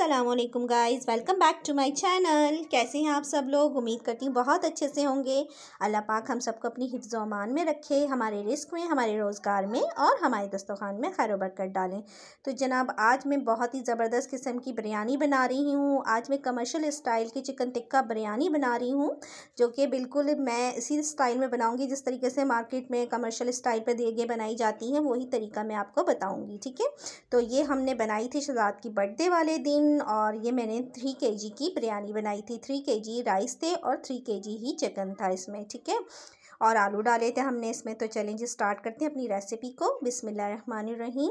Aslam guys welcome back to my channel कैसे हैं आप सब लोग उम्मीद करती हूँ बहुत अच्छे से होंगे अल्लाह पाक हम सबको अपनी हिफ्ज़ अमान में रखे हमारे रिस्क में हमारे रोज़गार में और हमारे दस्तखान में खैर कर डालें तो जनाब आज मैं बहुत ही ज़बरदस्त किस्म की बिरयानी बना रही हूँ आज मैं कमर्शल स्टाइल की चिकन टिक्का बिरयानी बना रही हूँ जो कि बिल्कुल मैं इसी स्टाइल में बनाऊँगी जिस तरीके से मार्केट में कमर्शल स्टाइल पर देगे बनाई जाती हैं वही तरीका मैं आपको बताऊँगी ठीक है तो ये हमने बनाई थी शहजाद की बर्थडे वाले दिन चिकन और ये मैंने थ्री के जी की बिरयानी बनाई थी थ्री के जी राइस थे और थ्री के जी ही चिकन था इसमें ठीक है और आलू डाले थे हमने इसमें तो चैलेंज स्टार्ट करते हैं अपनी रेसिपी को बिसमीम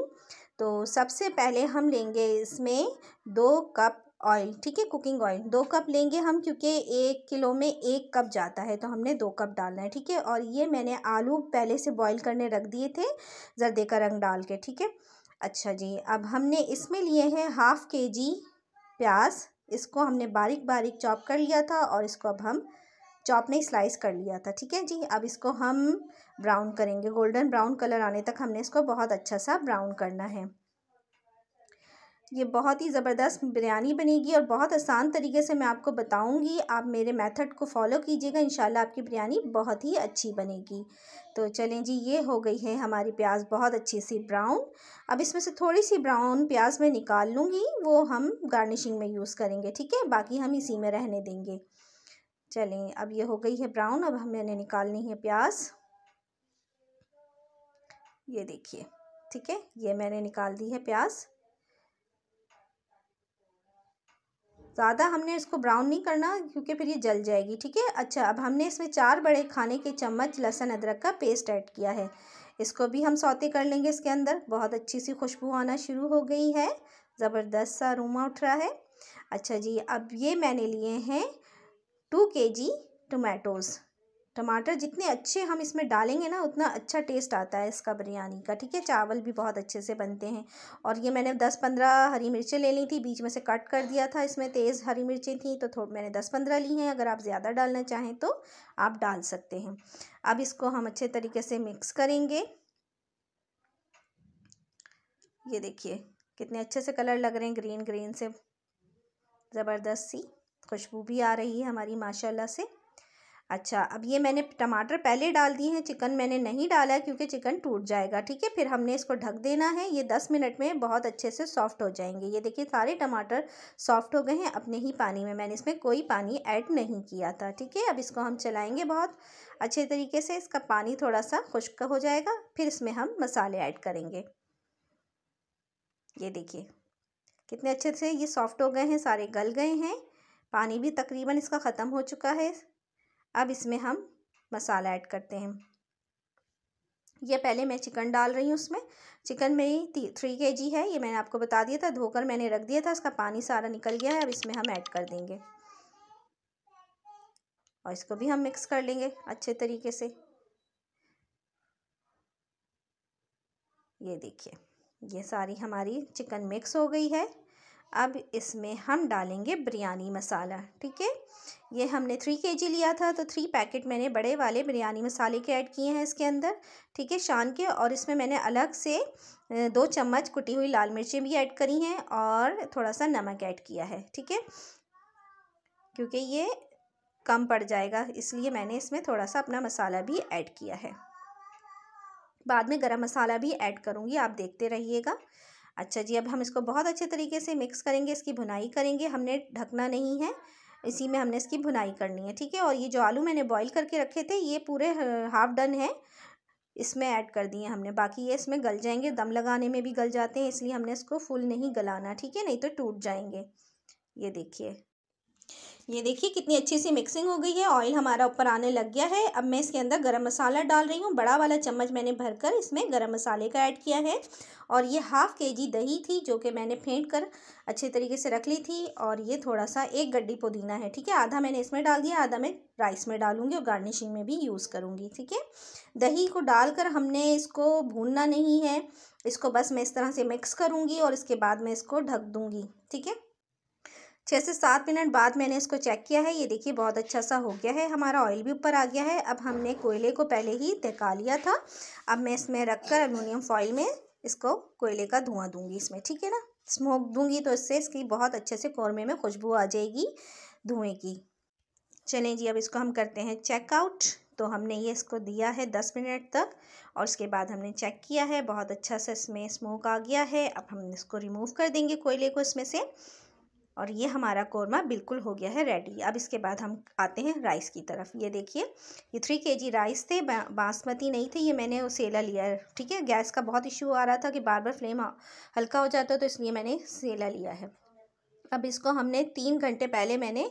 तो सबसे पहले हम लेंगे इसमें दो कप ऑयल ठीक है कुकिंग ऑयल दो कप लेंगे हम क्योंकि एक किलो में एक कप जाता है तो हमने दो कप डालना है ठीक है और ये मैंने आलू पहले से बॉईल करने रख दिए थे जर्दे का रंग डाल के ठीक है अच्छा जी अब हमने इसमें लिए हैं हाफ़ के जी प्याज इसको हमने बारीक बारीक चॉप कर लिया था और इसको अब हम चॉप नहीं स्लाइस कर लिया था ठीक है जी अब इसको हम ब्राउन करेंगे गोल्डन ब्राउन कलर आने तक हमने इसको बहुत अच्छा सा ब्राउन करना है ये बहुत ही ज़बरदस्त बिरयानी बनेगी और बहुत आसान तरीके से मैं आपको बताऊंगी आप मेरे मेथड को फॉलो कीजिएगा इंशाल्लाह आपकी बिरयानी बहुत ही अच्छी बनेगी तो चलें जी ये हो गई है हमारी प्याज बहुत अच्छी सी ब्राउन अब इसमें से थोड़ी सी ब्राउन प्याज मैं निकाल लूँगी वो हम गार्निशिंग में यूज़ करेंगे ठीक है बाकी हम इसी में रहने देंगे चलें अब ये हो गई है ब्राउन अब हमें निकालनी है प्याज ये देखिए ठीक है ये मैंने निकाल दी है प्याज ज़्यादा हमने इसको ब्राउन नहीं करना क्योंकि फिर ये जल जाएगी ठीक है अच्छा अब हमने इसमें चार बड़े खाने के चम्मच लहसुन अदरक का पेस्ट ऐड किया है इसको भी हम सौते कर लेंगे इसके अंदर बहुत अच्छी सी खुशबू आना शुरू हो गई है ज़बरदस्त सा रूमा उठ रहा है अच्छा जी अब ये मैंने लिए हैं टू के जी टमाटोज़ टमाटर जितने अच्छे हम इसमें डालेंगे ना उतना अच्छा टेस्ट आता है इसका बिरयानी का ठीक है चावल भी बहुत अच्छे से बनते हैं और ये मैंने दस पंद्रह हरी मिर्चें ले ली थी बीच में से कट कर दिया था इसमें तेज़ हरी मिर्चें थी तो थोड़ी मैंने दस पंद्रह ली हैं अगर आप ज़्यादा डालना चाहें तो आप डाल सकते हैं अब इसको हम अच्छे तरीके से मिक्स करेंगे ये देखिए कितने अच्छे से कलर लग रहे हैं ग्रीन ग्रीन से ज़बरदस्त सी खुशबू भी आ रही है हमारी माशाला से अच्छा अब ये मैंने टमाटर पहले डाल दिए हैं चिकन मैंने नहीं डाला क्योंकि चिकन टूट जाएगा ठीक है फिर हमने इसको ढक देना है ये दस मिनट में बहुत अच्छे से सॉफ्ट हो जाएंगे ये देखिए सारे टमाटर सॉफ्ट हो गए हैं अपने ही पानी में मैंने इसमें कोई पानी ऐड नहीं किया था ठीक है अब इसको हम चलाएँगे बहुत अच्छे तरीके से इसका पानी थोड़ा सा खुश्क हो जाएगा फिर इसमें हम मसाले ऐड करेंगे ये देखिए कितने अच्छे से ये सॉफ्ट हो गए हैं सारे गल गए हैं पानी भी तकरीबन इसका ख़त्म हो चुका है अब इसमें हम मसाला ऐड करते हैं ये पहले मैं चिकन डाल रही हूँ उसमें चिकन मेरी थ्री के जी है ये मैंने आपको बता दिया था धोकर मैंने रख दिया था इसका पानी सारा निकल गया है अब इसमें हम ऐड कर देंगे और इसको भी हम मिक्स कर लेंगे अच्छे तरीके से ये देखिए ये सारी हमारी चिकन मिक्स हो गई है अब इसमें हम डालेंगे बिरयानी मसाला ठीक है ये हमने थ्री के जी लिया था तो थ्री पैकेट मैंने बड़े वाले बिरयानी मसाले के ऐड किए हैं इसके अंदर ठीक है शान के और इसमें मैंने अलग से दो चम्मच कुटी हुई लाल मिर्चें भी ऐड करी हैं और थोड़ा सा नमक ऐड किया है ठीक है क्योंकि ये कम पड़ जाएगा इसलिए मैंने इसमें थोड़ा सा अपना मसाला भी ऐड किया है बाद में गरम मसाला भी ऐड करूँगी आप देखते रहिएगा अच्छा जी अब हम इसको बहुत अच्छे तरीके से मिक्स करेंगे इसकी भुनाई करेंगे हमने ढकना नहीं है इसी में हमने इसकी भुनाई करनी है ठीक है और ये जो आलू मैंने बॉईल करके रखे थे ये पूरे हाफ डन है इसमें ऐड कर दिए हमने बाकी ये इसमें गल जाएंगे दम लगाने में भी गल जाते हैं इसलिए हमने इसको फुल नहीं गलाना ठीक है नहीं तो टूट जाएंगे ये देखिए ये देखिए कितनी अच्छी सी मिक्सिंग हो गई है ऑयल हमारा ऊपर आने लग गया है अब मैं इसके अंदर गरम मसाला डाल रही हूँ बड़ा वाला चम्मच मैंने भरकर इसमें गरम मसाले का ऐड किया है और ये हाफ़ के जी दही थी जो कि मैंने फेंट कर अच्छे तरीके से रख ली थी और ये थोड़ा सा एक गड्डी पुदीना है ठीक है आधा मैंने इसमें डाल दिया आधा मैं राइस में डालूंगी और गार्निशिंग में भी यूज़ करूँगी ठीक है दही को डालकर हमने इसको भूनना नहीं है इसको बस मैं इस तरह से मिक्स करूँगी और इसके बाद मैं इसको ढक दूँगी ठीक है छः से सात मिनट बाद मैंने इसको चेक किया है ये देखिए बहुत अच्छा सा हो गया है हमारा ऑयल भी ऊपर आ गया है अब हमने कोयले को पहले ही दहका लिया था अब मैं इसमें रख कर एलमिनियम फॉइल में इसको कोयले का धुआं दूंगी इसमें ठीक है ना स्मोक दूंगी तो इससे इसकी बहुत अच्छे से कौरमे में खुशबू आ जाएगी धुएँ की चलें जी अब इसको हम करते हैं चेकआउट तो हमने ये इसको दिया है दस मिनट तक और उसके बाद हमने चेक किया है बहुत अच्छा सा इसमें स्मोक आ गया है अब हम इसको रिमूव कर देंगे कोयले को इसमें से और ये हमारा कौरमा बिल्कुल हो गया है रेडी अब इसके बाद हम आते हैं राइस की तरफ ये देखिए ये थ्री के जी राइस थे बासमती नहीं थे ये मैंने सेला लिया है ठीक है गैस का बहुत इशू आ रहा था कि बार बार फ्लेम हल्का हो जाता है तो इसलिए मैंने सेला लिया है अब इसको हमने तीन घंटे पहले मैंने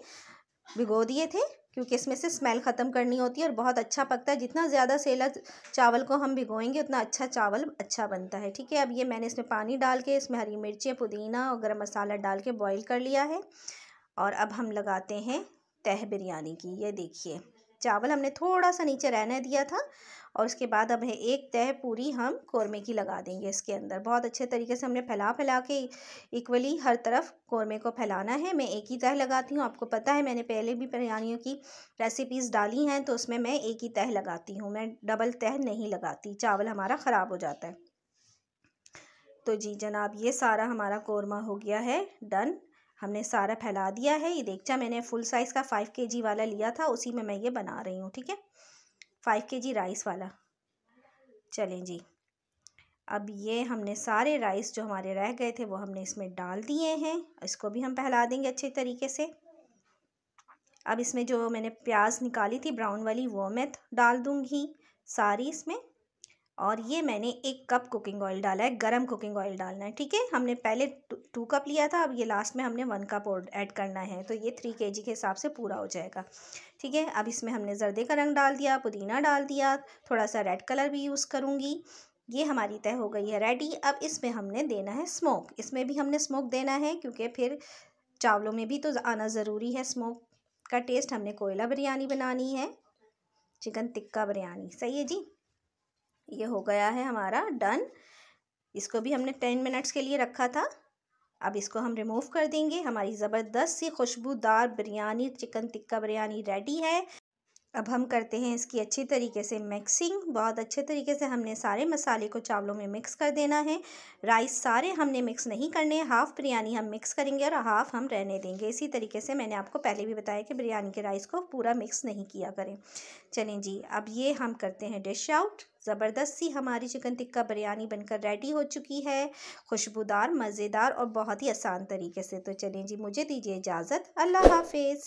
भिगो दिए थे क्योंकि इसमें से स्मेल ख़त्म करनी होती है और बहुत अच्छा पकता है जितना ज़्यादा सेला चावल को हम भिगोएंगे उतना अच्छा चावल अच्छा बनता है ठीक है अब ये मैंने इसमें पानी डाल के इसमें हरी मिर्चें पुदीना और गर्म मसाला डाल के बॉईल कर लिया है और अब हम लगाते हैं तह बिरयानी की ये देखिए चावल हमने थोड़ा सा नीचे रहने दिया था और उसके बाद अब है एक तह पूरी हम कौरमे की लगा देंगे इसके अंदर बहुत अच्छे तरीके से हमने फैला फैला के इक्वली हर तरफ कौरमे को फैलाना है मैं एक ही तह लगाती हूँ आपको पता है मैंने पहले भी बिरयानियों की रेसिपीज़ डाली हैं तो उसमें मैं एक ही तह लगाती हूँ मैं डबल तह नहीं लगाती चावल हमारा ख़राब हो जाता है तो जी जनाब ये सारा हमारा कौरमा हो गया है डन हमने सारा फैला दिया है ये देगचा मैंने फुल साइज़ का फ़ाइव के जी वाला लिया था उसी में मैं ये बना रही हूँ ठीक है फ़ाइव के जी राइस वाला चलें जी अब ये हमने सारे राइस जो हमारे रह गए थे वो हमने इसमें डाल दिए हैं इसको भी हम फैला देंगे अच्छे तरीके से अब इसमें जो मैंने प्याज निकाली थी ब्राउन वाली वो मैं डाल दूँगी सारी इसमें और ये मैंने एक कप कुकिंग ऑयल डाला है गरम कुकिंग ऑयल डालना है ठीक है हमने पहले टू कप लिया था अब ये लास्ट में हमने वन कप और ऐड करना है तो ये थ्री के जी के हिसाब से पूरा हो जाएगा ठीक है अब इसमें हमने जर्दे का रंग डाल दिया पुदीना डाल दिया थोड़ा सा रेड कलर भी यूज़ करूँगी ये हमारी तय हो गई है रेडी अब इसमें हमने देना है स्मोक इसमें भी हमने स्मोक देना है क्योंकि फिर चावलों में भी तो आना ज़रूरी है स्मोक का टेस्ट हमने कोयला बिरयानी बनानी है चिकन टिक्का बिरयानी सही है जी ये हो गया है हमारा डन इसको भी हमने टेन मिनट्स के लिए रखा था अब इसको हम रिमूव कर देंगे हमारी ज़बरदस्त सी खुशबूदार बिरयानी चिकन टिक्का बिरयानी रेडी है अब हम करते हैं इसकी अच्छी तरीके से मिक्सिंग बहुत अच्छे तरीके से हमने सारे मसाले को चावलों में मिक्स कर देना है राइस सारे हमने मिक्स नहीं करने हाफ़ बिरयानी हम मिक्स करेंगे और हाफ़ हम रहने देंगे इसी तरीके से मैंने आपको पहले भी बताया कि बिरयानी के राइस को पूरा मिक्स नहीं किया करें चलें जी अब ये हम करते हैं डिश आउट ज़बरदस्त सी हमारी चिकन टिक्का बिरयानी बनकर रेडी हो चुकी है खुशबूदार मज़ेदार और बहुत ही आसान तरीके से तो चलें जी मुझे दीजिए इजाज़त अल्लाह हाफिज़